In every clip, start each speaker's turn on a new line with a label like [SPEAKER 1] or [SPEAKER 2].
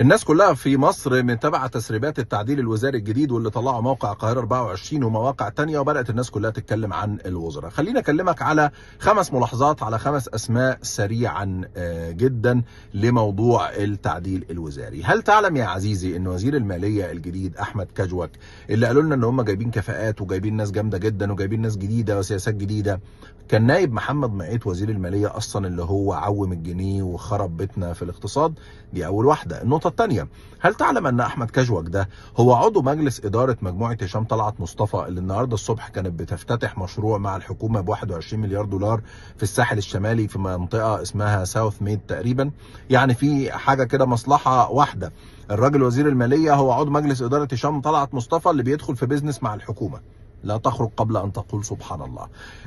[SPEAKER 1] الناس كلها في مصر متابعه تسريبات التعديل الوزاري الجديد واللي طلعه موقع القاهره 24 ومواقع تانية وبدات الناس كلها تتكلم عن الوزراء خلينا اكلمك على خمس ملاحظات على خمس اسماء سريعا آه، جدا لموضوع التعديل الوزاري هل تعلم يا عزيزي ان وزير الماليه الجديد احمد كجوك اللي قالوا لنا ان هم جايبين كفاءات وجايبين ناس جامده جدا وجايبين ناس جديده وسياسات جديده كان نائب محمد معيط وزير الماليه اصلا اللي هو عوم الجنيه وخرب بيتنا في الاقتصاد دي اول واحده النقطه الثانية هل تعلم أن أحمد كجوك ده هو عضو مجلس إدارة مجموعة هشام طلعت مصطفى اللي النهاردة الصبح كانت بتفتتح مشروع مع الحكومة ب 21 مليار دولار في الساحل الشمالي في منطقة اسمها ساوث ميد تقريبا يعني في حاجة كده مصلحة واحدة الراجل وزير المالية هو عضو مجلس إدارة هشام طلعت مصطفى اللي بيدخل في بيزنس مع الحكومة لا تخرج قبل أن تقول سبحان الله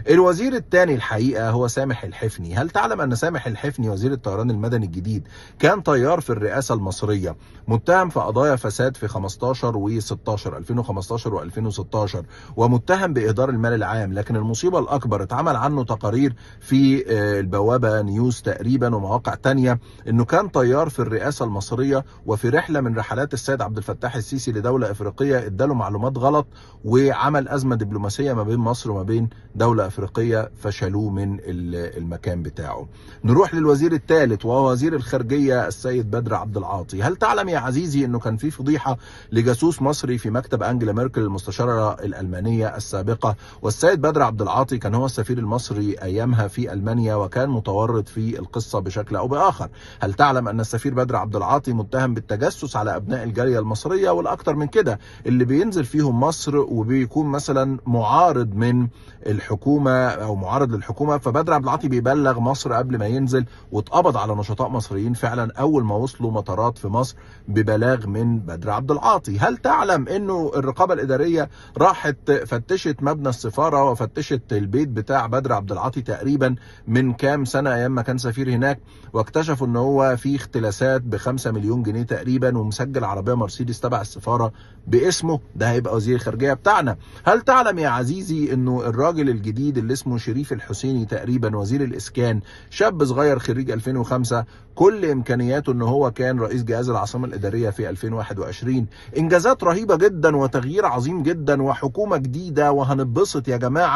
[SPEAKER 1] الوزير الثاني الحقيقة هو سامح الحفني هل تعلم أن سامح الحفني وزير الطيران المدني الجديد كان طيار في الرئاسة المصرية متهم في قضايا فساد في 15 و 16 2015 و 2016 ومتهم بإهدار المال العام لكن المصيبة الأكبر اتعمل عنه تقارير في آه، البوابة نيوز تقريبا ومواقع تانية أنه كان طيار في الرئاسة المصرية وفي رحلة من رحلات السيد عبد الفتاح السيسي لدولة إفريقية اداله معلومات غلط وعمل أزمة أزمة دبلوماسية ما بين مصر وما بين دولة أفريقية فشلوه من المكان بتاعه نروح للوزير الثالث وهو وزير الخارجية السيد بدر عبد العاطي هل تعلم يا عزيزي أنه كان في فضيحة لجاسوس مصري في مكتب أنجلا ميركل المستشارة الألمانية السابقة والسيد بدر عبد العاطي كان هو السفير المصري أيامها في ألمانيا وكان متورط في القصة بشكل أو بآخر هل تعلم أن السفير بدر عبد العاطي متهم بالتجسس على أبناء الجالية المصرية والأكثر من كده اللي بينزل فيهم مصر وبيكون مثلا مثلا معارض من الحكومه او معارض للحكومه فبدر عبد العاطي بيبلغ مصر قبل ما ينزل واتقبض على نشطاء مصريين فعلا اول ما وصلوا مطارات في مصر ببلاغ من بدر عبد العاطي هل تعلم انه الرقابه الاداريه راحت فتشت مبنى السفاره وفتشت البيت بتاع بدر عبد العاطي تقريبا من كام سنه ايام ما كان سفير هناك واكتشفوا ان هو في اختلاسات ب 5 مليون جنيه تقريبا ومسجل عربيه مرسيدس تبع السفاره باسمه ده هيبقى وزير الخارجيه بتاعنا هل تعلم يا عزيزي انه الراجل الجديد اللي اسمه شريف الحسيني تقريبا وزير الاسكان شاب صغير خريج 2005 كل امكانياته ان هو كان رئيس جهاز العاصمه الاداريه في 2021 انجازات رهيبه جدا وتغيير عظيم جدا وحكومه جديده وهنبسط يا جماعه